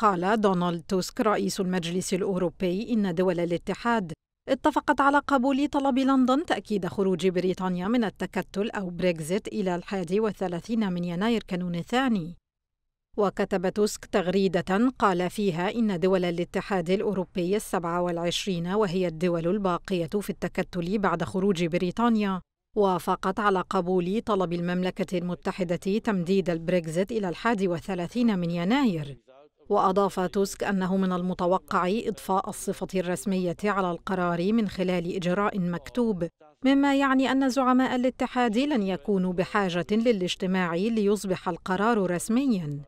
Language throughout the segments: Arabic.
قال دونالد توسك رئيس المجلس الأوروبي إن دول الاتحاد اتفقت على قبول طلب لندن تأكيد خروج بريطانيا من التكتل أو بريكزيت إلى الحادي والثلاثين من يناير كانون الثاني وكتب توسك تغريدة قال فيها إن دول الاتحاد الأوروبي السبعة والعشرين وهي الدول الباقية في التكتل بعد خروج بريطانيا وافقت على قبول طلب المملكة المتحدة تمديد البريكزيت إلى الحادي والثلاثين من يناير وأضاف توسك أنه من المتوقع إضفاء الصفة الرسمية على القرار من خلال إجراء مكتوب مما يعني أن زعماء الاتحاد لن يكونوا بحاجة للاجتماع ليصبح القرار رسمياً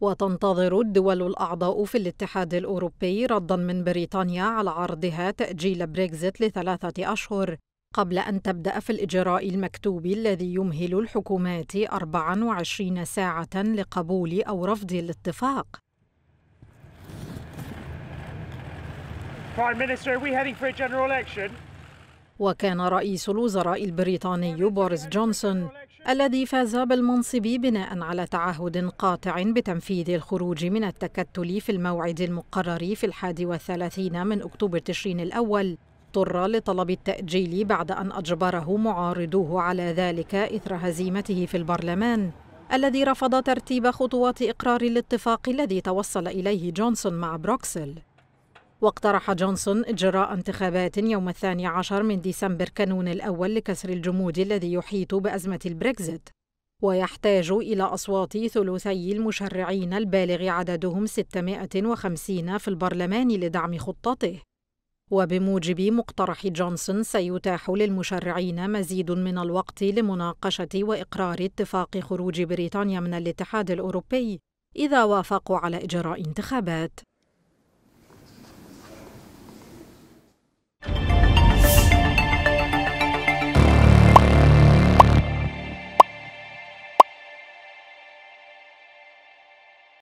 وتنتظر الدول الأعضاء في الاتحاد الأوروبي ردا من بريطانيا على عرضها تأجيل بريكزيت لثلاثة أشهر قبل أن تبدأ في الإجراء المكتوب الذي يمهل الحكومات 24 ساعة لقبول أو رفض الاتفاق وكان رئيس الوزراء البريطاني بوريس جونسون الذي فاز بالمنصب بناء على تعهد قاطع بتنفيذ الخروج من التكتل في الموعد المقرر في الحادي والثلاثين من أكتوبر تشرين الأول اضطر لطلب التأجيل بعد أن أجبره معارضوه على ذلك إثر هزيمته في البرلمان الذي رفض ترتيب خطوات إقرار الاتفاق الذي توصل إليه جونسون مع بروكسل واقترح جونسون إجراء انتخابات يوم الثاني عشر من ديسمبر كانون الأول لكسر الجمود الذي يحيط بأزمة البريكزيت ويحتاج إلى أصوات ثلثي المشرعين البالغ عددهم 650 في البرلمان لدعم خطته وبموجب مقترح جونسون سيتاح للمشرعين مزيد من الوقت لمناقشة وإقرار اتفاق خروج بريطانيا من الاتحاد الأوروبي إذا وافقوا على إجراء انتخابات